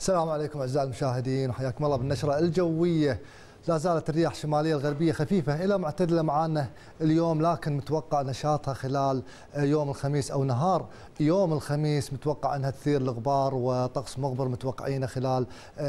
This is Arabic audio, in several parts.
السلام عليكم اعزائي المشاهدين وحياكم الله بالنشره الجويه لا زالت الرياح الشمالية الغربية خفيفة إلى معتدلة معانا اليوم لكن متوقع نشاطها خلال يوم الخميس أو نهار يوم الخميس متوقع أنها تثير الغبار وطقس مغبر متوقعينه خلال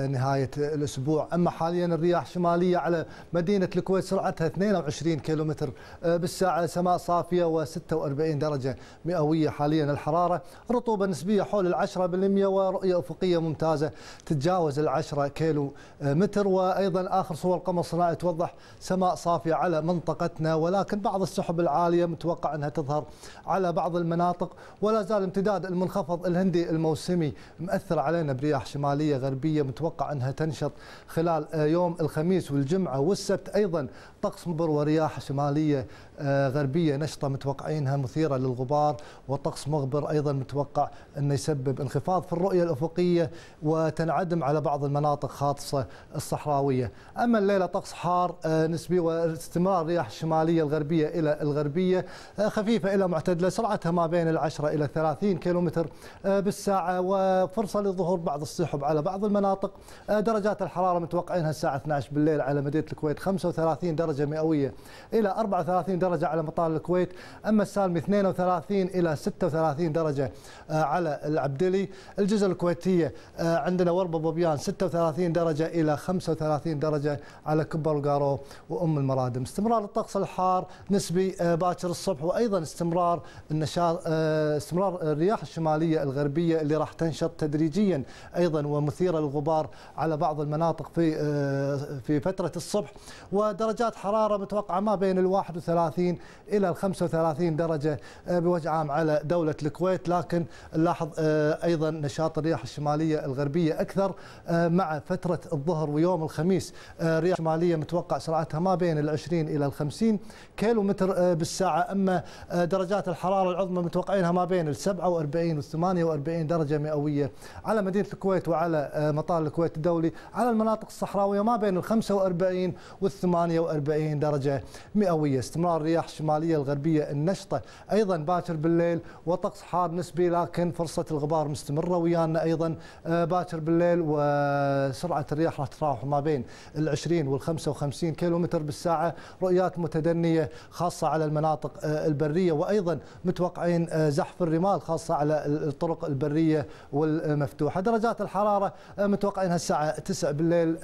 نهاية الأسبوع أما حاليا الرياح الشمالية على مدينة الكويت سرعتها 22 كيلومتر بالساعة سماء صافية و46 درجة مئوية حاليا الحرارة رطوبة نسبية حول العشرة بالمئة ورؤية أفقية ممتازة تتجاوز العشرة كيلو متر وأيضا آخر صور طاقه الصناعي توضح سماء صافيه على منطقتنا ولكن بعض السحب العاليه متوقع انها تظهر على بعض المناطق ولا زال امتداد المنخفض الهندي الموسمي مأثر علينا برياح شماليه غربيه متوقع انها تنشط خلال يوم الخميس والجمعه والسبت ايضا طقس مبر ورياح شماليه آه، غربيه نشطه متوقعينها مثيره للغبار وطقس مغبر ايضا متوقع انه يسبب انخفاض في الرؤيه الافقيه وتنعدم على بعض المناطق خاصه الصحراويه اما الليل إلى طقس حار آه، نسبي واستمرار الرياح الشمالية الغربية إلى الغربية آه، خفيفة إلى معتدلة سرعتها ما بين العشرة إلى 30 كيلومتر آه، بالساعة وفرصة لظهور بعض السحب على بعض المناطق درجات الحرارة متوقعينها الساعة 12 بالليل على مدينة الكويت 35 درجة مئوية إلى 34 درجة على مطار الكويت أما السالم 32 إلى 36 درجة على العبدلي الجزر الكويتية عندنا وربة بوبيان 36 درجة إلى 35 درجة على كبر القارو وام المرادم استمرار الطقس الحار نسبي آه، باكر الصبح وايضا استمرار النشاط آه، استمرار الرياح الشماليه الغربيه اللي راح تنشط تدريجيا ايضا ومثيره للغبار على بعض المناطق في آه، في فتره الصبح ودرجات حراره متوقعه ما بين ال 31 الى ال 35 درجه بوجه عام على دوله الكويت لكن نلاحظ ايضا نشاط الرياح الشماليه الغربيه اكثر مع فتره الظهر ويوم الخميس رياح الشماليه متوقع سرعتها ما بين ال 20 إلى ال 50 كيلو متر آه، بالساعة أما آه، درجات الحرارة العظمى متوقعينها ما بين ال 47 وال 48 درجة مئوية على مدينة الكويت وعلى آه، مطار الكويت الدولي على المناطق الصحراوية ما بين ال 45 وال 48 درجة مئوية استمرار رياح الشماليه الغربية النشطة أيضا باكر بالليل وطقس حار نسبي لكن فرصة الغبار مستمرة ويانا أيضا باكر بالليل وسرعة الرياح راح تتراوح ما بين ال 20 40 وال 55 كيلومتر بالساعة رؤيات متدنية خاصة على المناطق آه، البرية وأيضا متوقعين آه، زحف الرمال خاصة على الطرق البرية والمفتوحة درجات الحرارة آه، متوقعينها الساعة 9 بالليل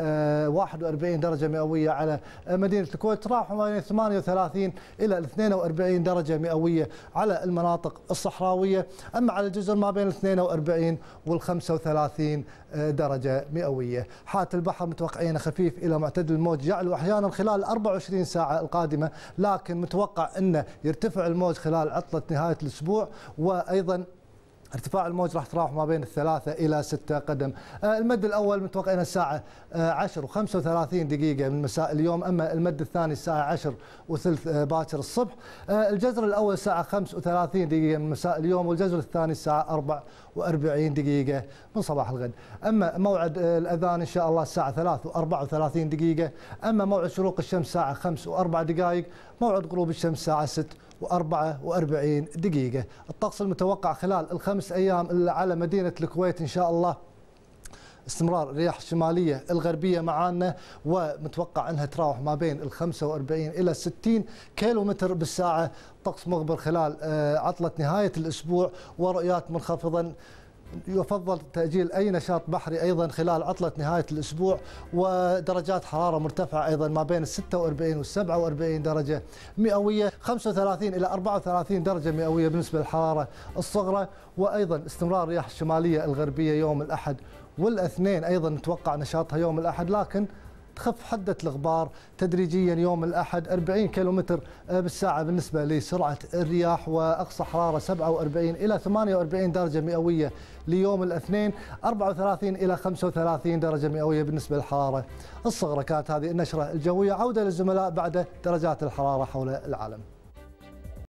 41 درجة مئوية على مدينة الكويت راح ما بين 38 إلى 42 درجة مئوية على المناطق الصحراوية أما على الجزر ما بين 42 وال 35 درجة مئوية حالة البحر متوقعينها خفيف إلى معتدل عدد الموج جعله احيانا خلال 24 ساعه القادمه لكن متوقع انه يرتفع الموج خلال عطله نهايه الاسبوع وايضا ارتفاع الموج راح تراوح ما بين الثلاثة إلى ستة قدم آه، المد الأول متوقعين الساعة 10 آه، و35 دقيقة من مساء اليوم أما المد الثاني الساعة 10 وثلث آه، باكر الصبح الجزر الأول الساعة 35 دقيقة من مساء اليوم والجزر الثاني الساعة 44 دقيقة من صباح الغد أما موعد الأذان إن شاء الله الساعة 3 و34 دقيقة أما موعد شروق الشمس الساعة 5 و4 دقائق موعد غروب الشمس الساعة 6 و44 دقيقة الطقس المتوقع خلال الخمس أيام على مدينة الكويت إن شاء الله استمرار الرياح الشمالية الغربية معانا ومتوقع أنها تراوح ما بين ال 45 إلى 60 كيلومتر بالساعة طقس مغبر خلال آه، عطلة نهاية الأسبوع ورؤيات منخفضة يفضل تأجيل أي نشاط بحري أيضا خلال عطلة نهاية الأسبوع ودرجات حرارة مرتفعة أيضا ما بين 46 و 47 درجة مئوية 35 إلى 34 درجة مئوية بالنسبة للحرارة الصغرى وأيضا استمرار رياح الشمالية الغربية يوم الأحد والاثنين أيضا نتوقع نشاطها يوم الأحد لكن تخف حدة الغبار تدريجيا يوم الأحد 40 كيلومتر آه، بالساعة بالنسبة لسرعة الرياح وأقصى حرارة 47 إلى 48 درجة مئوية ليوم الاثنين 34 إلى 35 درجة مئوية بالنسبة للحرارة الصغرى كانت هذه النشرة الجوية عودة للزملاء بعد درجات الحرارة حول العالم